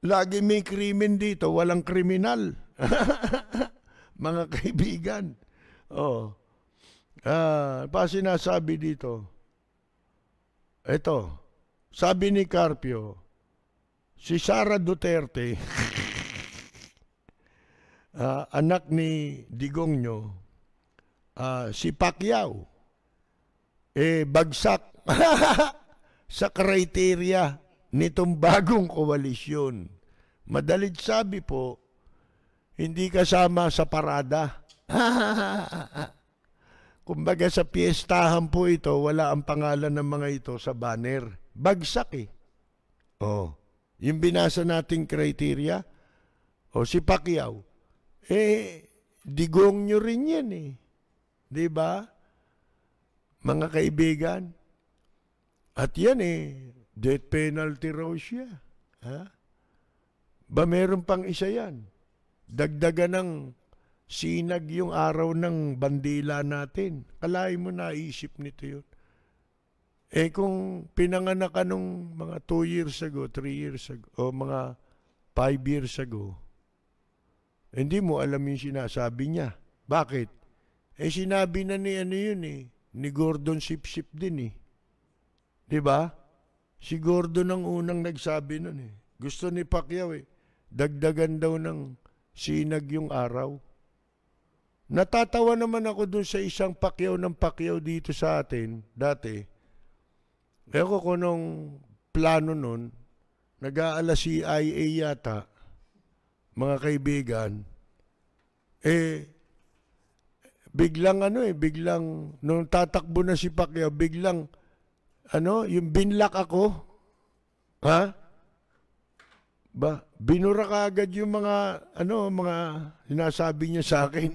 Lagi may krimen dito, walang kriminal. mga kaibigan. Oh. Ah, pa sinasabi dito. Ito. Sabi ni Carpio, si Sara Duterte, uh, anak ni Digong nyo, uh, si Pacquiao, eh bagsak sa kriteria nitong bagong koalisyon. Madalit sabi po, hindi kasama sa parada. Kumbaga sa piyestahan po ito, wala ang pangalan ng mga ito sa banner. Bagsak eh. Oh, yung binasa nating criteria, o oh, si Pacquiao, eh, digong nyo rin yan eh. ba? Diba? Mga kaibigan. At yan eh, death penalty raw siya. Ha? Ba meron pang isa yan? Dagdagan ng sinag yung araw ng bandila natin. Kalay mo na naisip nito yun. Eh kung pinanganak ka nung mga 2 years ago, 3 years ago, o mga 5 years ago, hindi mo alam yung sinasabi niya. Bakit? Eh sinabi na ni ano yun eh, ni Gordon Sipsip din eh. 'Di ba? Si Gordon ang unang nagsabi noon eh. Gusto ni Pacquiao eh, dagdagan daw ng sinag yung araw. Natatawa naman ako dun sa isang Pacquiao ng Pacquiao dito sa atin dati Ewan ko nung plano nun, nag-aala CIA yata, mga kaibigan, eh, biglang ano eh, biglang, nung tatakbo na si Pacquiao, biglang, ano, yung binlak ako, ha? Ba, binura ka agad yung mga, ano, mga sinasabi niya sa akin.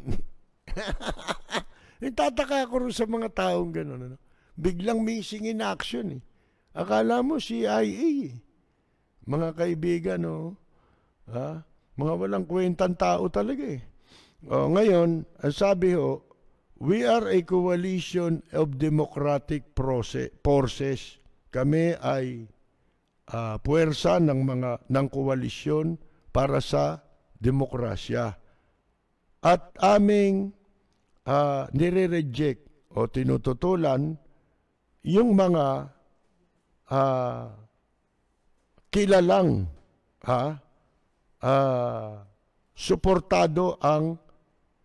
Itataka ako sa mga taong gano'n, ano? biglang missing in action eh. Akala mo CIA eh. Mga kaibigan, no? Oh, ha? Mga walang kwentang tao talaga eh. Oh, ngayon, ang sabi ho, we are a coalition of democratic forces. Kami ay uh, puwersa ng mga ng koalisyon para sa demokrasya. At aming uh, nire-reject o tinututulan yung mga uh, kilalang ha, uh, suportado ang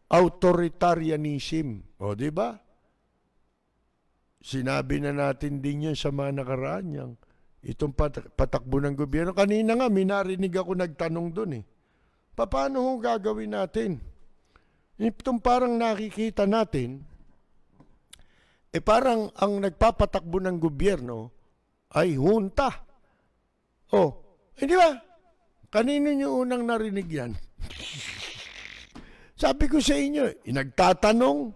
authoritarianism. O, di ba? Sinabi na natin din yan sa mga nakaraan niyang itong patakbo ng gobyerno. Kanina nga, minarinig ako nagtanong doon eh. Paano ho gagawin natin? Itong parang nakikita natin, eh parang ang nagpapatakbo ng gobyerno ay hunta. Oh, hindi eh, ba? Kanino nyo unang narinig yan? Sabi ko sa inyo, inagtatanong, eh,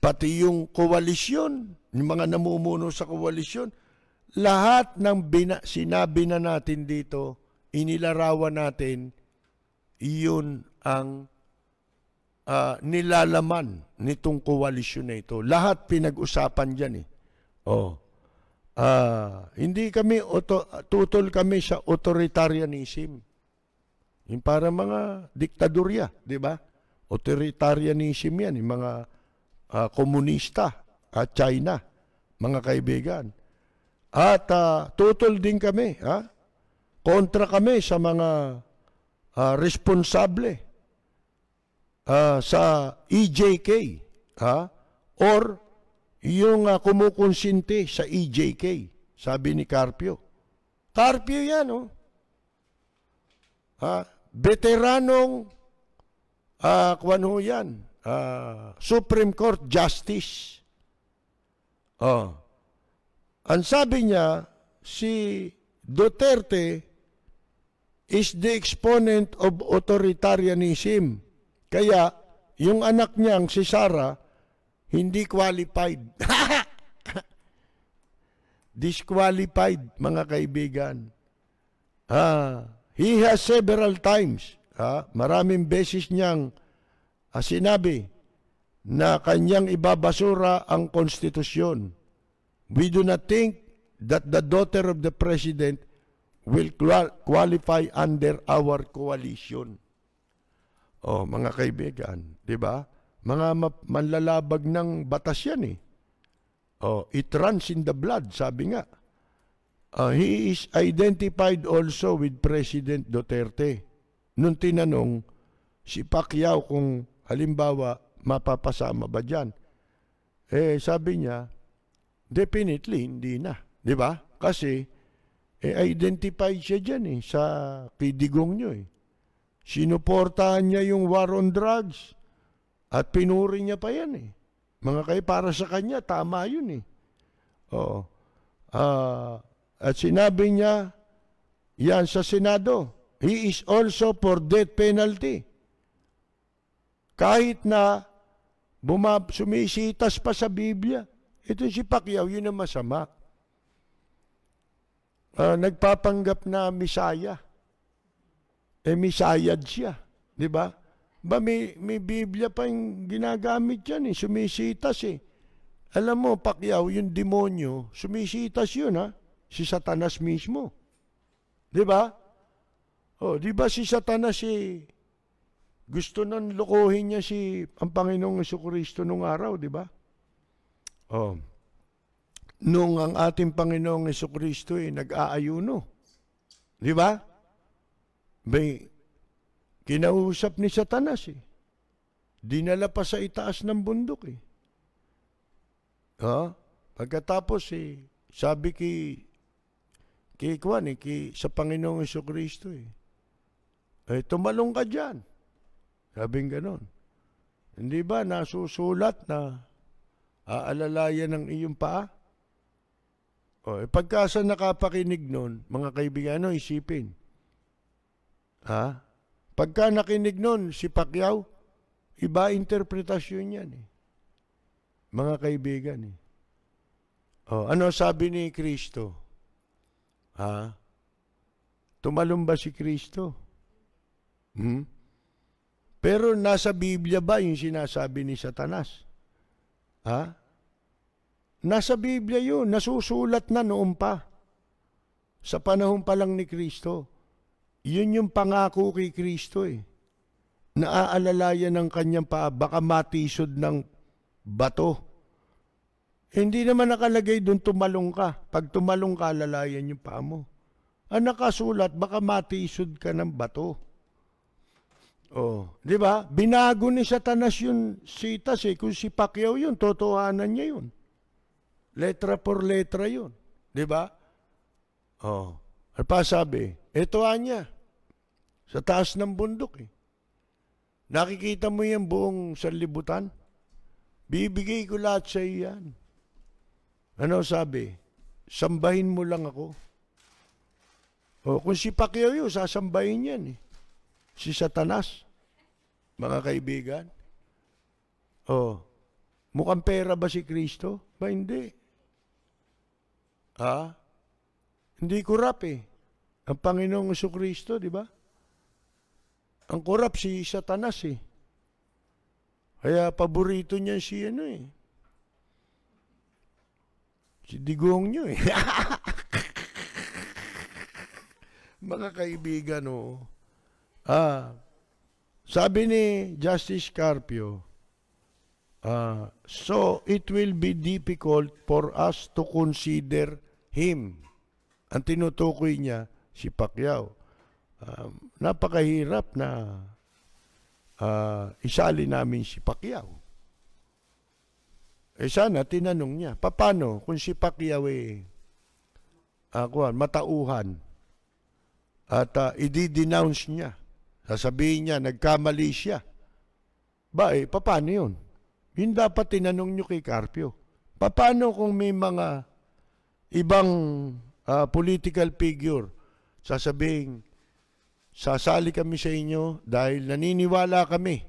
pati yung koalisyon, yung mga namumuno sa koalisyon, lahat ng bina, sinabi na natin dito, inilarawan natin, iyon ang uh, nilalaman nitong koalisyon na ito. Lahat pinag-usapan dyan eh. Oh. Uh, hindi kami, auto, tutol kami sa authoritarianism. Yung para mga diktadorya, di ba? Authoritarianism yan, yung mga uh, komunista at China, mga kaibigan. At uh, tutol din kami, ha? Kontra kami sa mga uh, responsable uh, sa EJK ha? or yung uh, kumukonsinti sa EJK, sabi ni Carpio. Carpio yan, oh. Ha? Veteranong uh, kwan ho yan, uh, Supreme Court Justice. Oh. Ang sabi niya, si Duterte is the exponent of authoritarianism kaya, yung anak niyang si Sarah, hindi qualified. Disqualified, mga kaibigan. Ha, he has several times, ha, maraming beses niyang ha, ah, sinabi na kanyang ibabasura ang konstitusyon. We do not think that the daughter of the president will qualify under our coalition. Oh, mga kaibigan, 'di ba? Mga manlalabag ng batas 'yan eh. Oh, it runs in the blood, sabi nga. Uh, he is identified also with President Duterte. Nung tinanong si Pacquiao kung halimbawa mapapasama ba diyan. Eh sabi niya, definitely hindi na, 'di ba? Kasi eh, identified siya diyan eh sa kidigong niyo eh. Sinuportahan niya yung war on drugs at pinuri niya pa yan eh. Mga kayo, para sa kanya, tama yun eh. Oo. Uh, at sinabi niya, yan sa Senado, he is also for death penalty. Kahit na bumab, sumisitas pa sa Biblia, ito si Pacquiao, yun ang masama. Uh, nagpapanggap na Misaya. Eh, may sayad siya. Di ba? Ba, may, may Biblia pa yung ginagamit yan eh. Sumisitas eh. Alam mo, Pacquiao, yung demonyo, sumisitas yun ha. Si Satanas mismo. Di ba? Oh, di ba si Satanas eh, gusto nang lokohin niya si ang Panginoong Kristo nung araw, di ba? Oh. Nung ang ating Panginoong Kristo eh, nag-aayuno. Di ba? May kinausap ni Satanas eh. Dinala pa sa itaas ng bundok eh. Ha? Pagkatapos eh, sabi kay kay Kwan eh, ki, sa Panginoong Iso Kristo eh. Eh, tumalong ka dyan. Sabing ganon. Hindi ba nasusulat na aalalayan ng iyong paa? O, eh, pagka sa nakapakinig nun, mga kaibigan, ano, isipin. Ha? Pagka nakinig nun si Pacquiao, iba interpretasyon yan eh. Mga kaibigan eh. Oh, ano sabi ni Kristo? Ha? Tumalong ba si Kristo? Hmm? Pero nasa Biblia ba yung sinasabi ni Satanas? Ha? Nasa Biblia yun, nasusulat na noon pa. Sa panahon pa lang ni Kristo. Yun yung pangako kay Kristo eh. Naaalalayan ng kanyang paa, baka matisod ng bato. hindi naman nakalagay doon tumalong ka. Pag tumalong ka, lalayan yung paa mo. Ang ah, nakasulat, baka matisod ka ng bato. Oh, di ba? Binago ni Satanas yung sitas eh. Kung si Pacquiao yun, totohanan niya yun. Letra por letra yun. Di ba? Oh. Ano pa sabi? Ito niya. Sa taas ng bundok eh. Nakikita mo yung buong sanlibutan? Bibigay ko lahat sa iyo yan. Ano sabi? Sambahin mo lang ako. O kung si Pacquiao yun, sasambahin yan eh. Si Satanas, mga kaibigan. O, mukhang pera ba si Kristo? Ba hindi. Ha? Hindi kurap eh. Ang Panginoong Kristo, di ba? Ang korap si Satanas eh. Kaya paborito niya si ano eh. Si Digong niyo eh. Mga kaibigan oh. Ah, sabi ni Justice Carpio, ah, so it will be difficult for us to consider him. Ang tinutukoy niya, si Pacquiao. Um, napakahirap na uh, isali namin si Pacquiao. Eh sana tinanong niya, paano kung si Pacquiao eh, uh, matauhan at uh, i-denounce niya. Sasabihin niya, nagkamali siya. Ba eh, paano yun? Yun dapat tinanong niyo kay Carpio. Paano kung may mga ibang uh, political figure sasabing Sasali kami sa inyo dahil naniniwala kami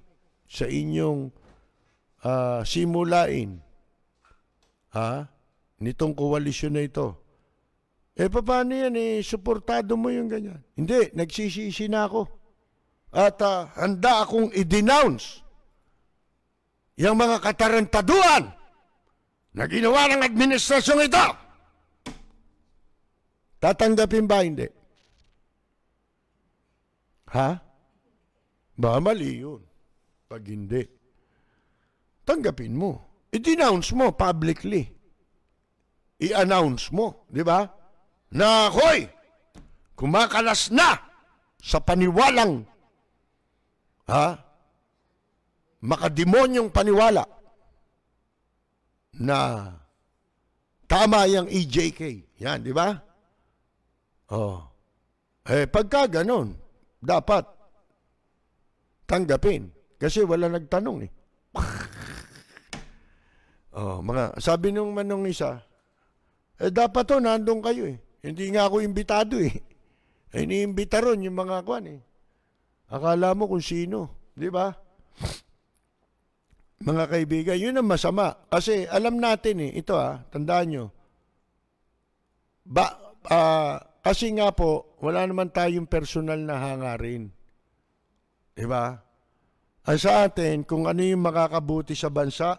sa inyong uh, simulain ha, nitong koalisyon na ito. Eh, paano yan? Eh, suportado mo yung ganyan. Hindi, nagsisisi na ako. At uh, handa akong i-denounce yung mga katarantaduan na ginawa ng administrasyong ito. Tatanggapin ba? Hindi. Ha? Ba, mali yun. Pag hindi. Tanggapin mo. I-denounce mo publicly. I-announce mo, di ba? Na, hoy, kumakalas na sa paniwalang, ha? Makademonyong paniwala na tama yung EJK. Yan, di ba? Oh. Eh, pagka ganon, dapat tanggapin. Kasi wala nagtanong eh. oh, mga, sabi nung manong isa, eh dapat to, nandoon kayo eh. Hindi nga ako imbitado eh. Eh, iniimbita ron yung mga kwan eh. Akala mo kung sino, di ba? Mga kaibigan, yun ang masama. Kasi alam natin eh, ito ah, tandaan nyo, ba, ah, uh, kasi nga po, wala naman tayong personal na hangarin. Diba? Ang sa atin, kung ano yung makakabuti sa bansa,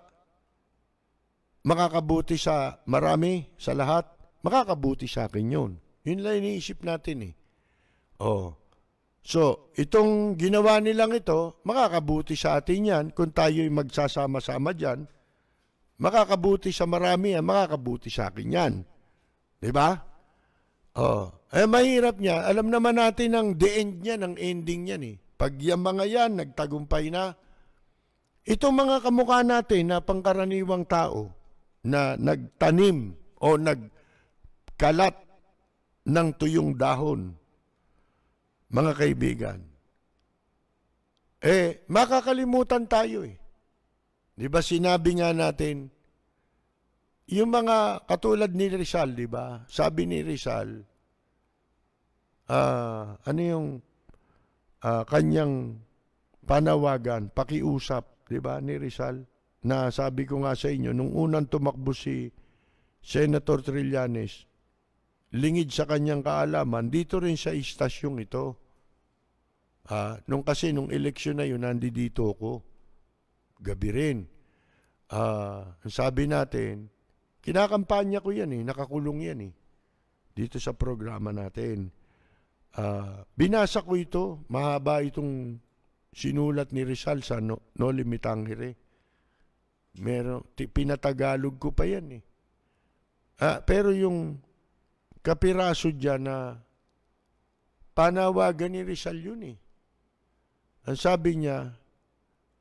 makakabuti sa marami, sa lahat, makakabuti sa akin yun. Yun lang iniisip natin eh. Oh. So, itong ginawa nilang ito, makakabuti sa atin yan kung tayo'y magsasama-sama dyan. Makakabuti sa marami, makakabuti sa akin yan. Diba? ba? Oh. Eh, mahirap niya. Alam naman natin ang the end niya, ang ending niya ni. Eh. Pag yung mga yan, nagtagumpay na, Itong mga kamukha natin na pangkaraniwang tao na nagtanim o nagkalat ng tuyong dahon, mga kaibigan, eh, makakalimutan tayo eh. Di ba sinabi nga natin, yung mga katulad ni Rizal, di ba? Sabi ni Rizal, uh, ah, ano yung uh, kanyang panawagan, pakiusap, di ba, ni Rizal? Na sabi ko nga sa inyo, nung unang tumakbo si Senator Trillanes, lingid sa kanyang kaalaman, dito rin sa istasyong ito. Ah, nung kasi, nung eleksyon na yun, nandito ako. Gabi rin. Ah, sabi natin, Kinakampanya ko yan eh, nakakulong yan eh. Dito sa programa natin. Uh, binasa ko ito, mahaba itong sinulat ni Rizal sa No, no Limitangere. Meron, pinatagalog ko pa yan eh. Ah, pero yung kapiraso dyan na panawagan ni Rizal yun eh. Ang sabi niya,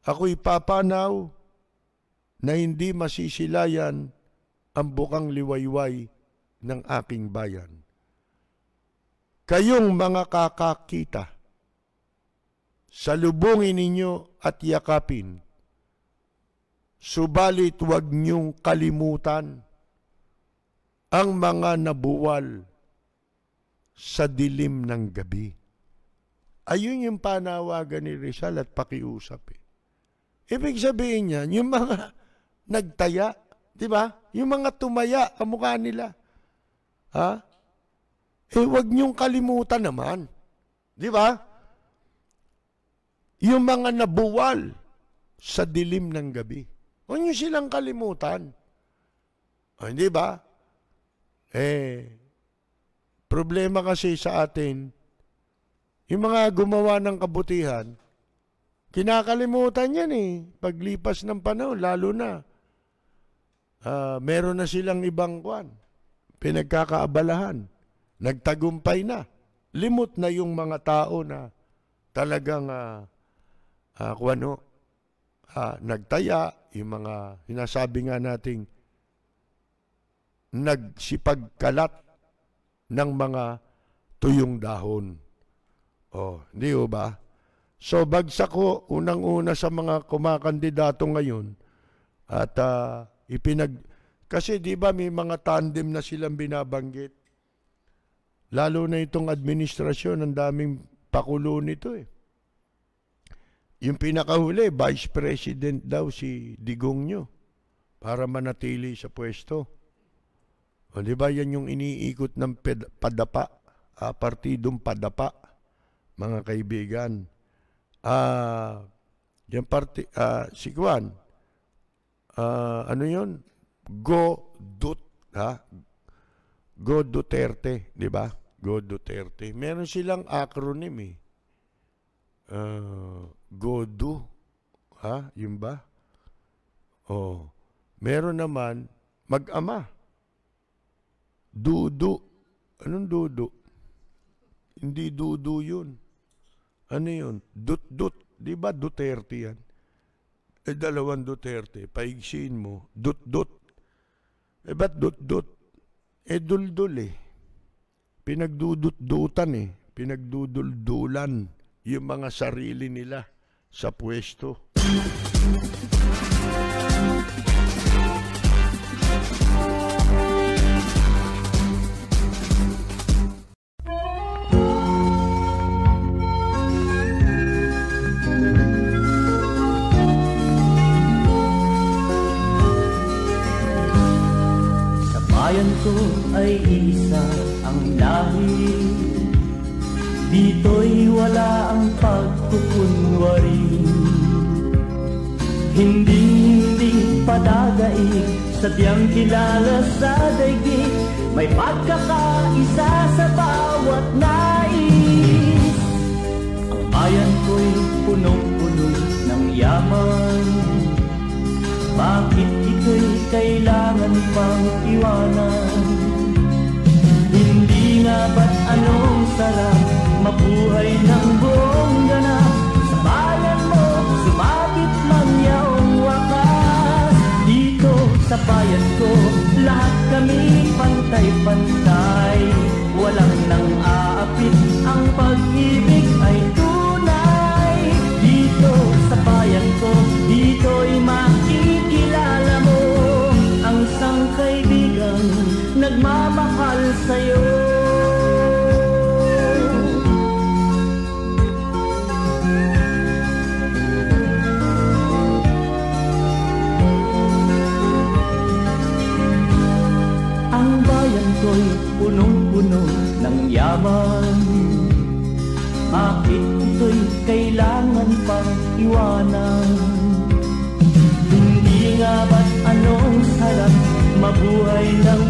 ako'y papanaw na hindi masisilayan ang bukang liwayway ng aking bayan. Kayong mga kakakita, salubungin ninyo at yakapin, subalit huwag niyong kalimutan ang mga nabuwal sa dilim ng gabi. Ayun yung panawagan ni Rizal at pakiusap eh. Ibig sabihin niya, yung mga nagtaya Di ba? Yung mga tumaya, ang mukha nila. Ha? Eh, wag niyong kalimutan naman. Di ba? Yung mga nabuwal sa dilim ng gabi. Huwag niyo silang kalimutan. O, ah, hindi ba? Eh, problema kasi sa atin, yung mga gumawa ng kabutihan, kinakalimutan yan eh, paglipas ng panahon, lalo na uh, meron na silang ibang kwan. Pinagkakaabalahan. Nagtagumpay na. Limot na yung mga tao na talagang uh, ah, uh, ah, kwan uh, nagtaya, yung mga hinasabi nga nating nagsipagkalat ng mga tuyong dahon. Oh, di ba? So bagsak ko unang-una sa mga kumakandidato ngayon at uh, Ipinag kasi 'di ba may mga tandem na silang binabanggit. Lalo na itong administrasyon, ang daming pakulo nito eh. Yung pinakahuli, Vice President daw si Digong nyo para manatili sa pwesto. O di ba yan yung iniikot ng padapa, ah, partidong padapa, mga kaibigan. Ah, yung parti, ah, si Juan, uh, ano yun? Go Dut, ha? Go Duterte, di ba? Go Duterte. Meron silang acronym eh. Uh, ah, Go ha? Yun ba? Oh. Meron naman mag-ama. Dudu. Anong dudu? Hindi dudu yun. Ano yun? Dut-dut. Di ba Duterte yan? Eh, dalawang Duterte, paigsin mo, dut-dut. Eh, ba't dut-dut? Eh, duldul eh. Pinagdudut-dutan eh. Pinagduduldulan yung mga sarili nila sa pwesto. ay isa ang lahi Dito'y wala ang pagkukunwari Hindi hindi padagai sa tiyang kilala sa daigdig May pagkakaisa sa bawat nais Ang bayan ko'y punong-puno ng yaman Bakit ito'y kailangan pang iwanan? nga ba't anong sarap Mabuhay ng buong ganap Sa bayan mo, sumapit man yaong wakas Dito sa bayan ko, lahat kami pantay-pantay iwanan Hindi nga ba't anong sarap mabuhay ng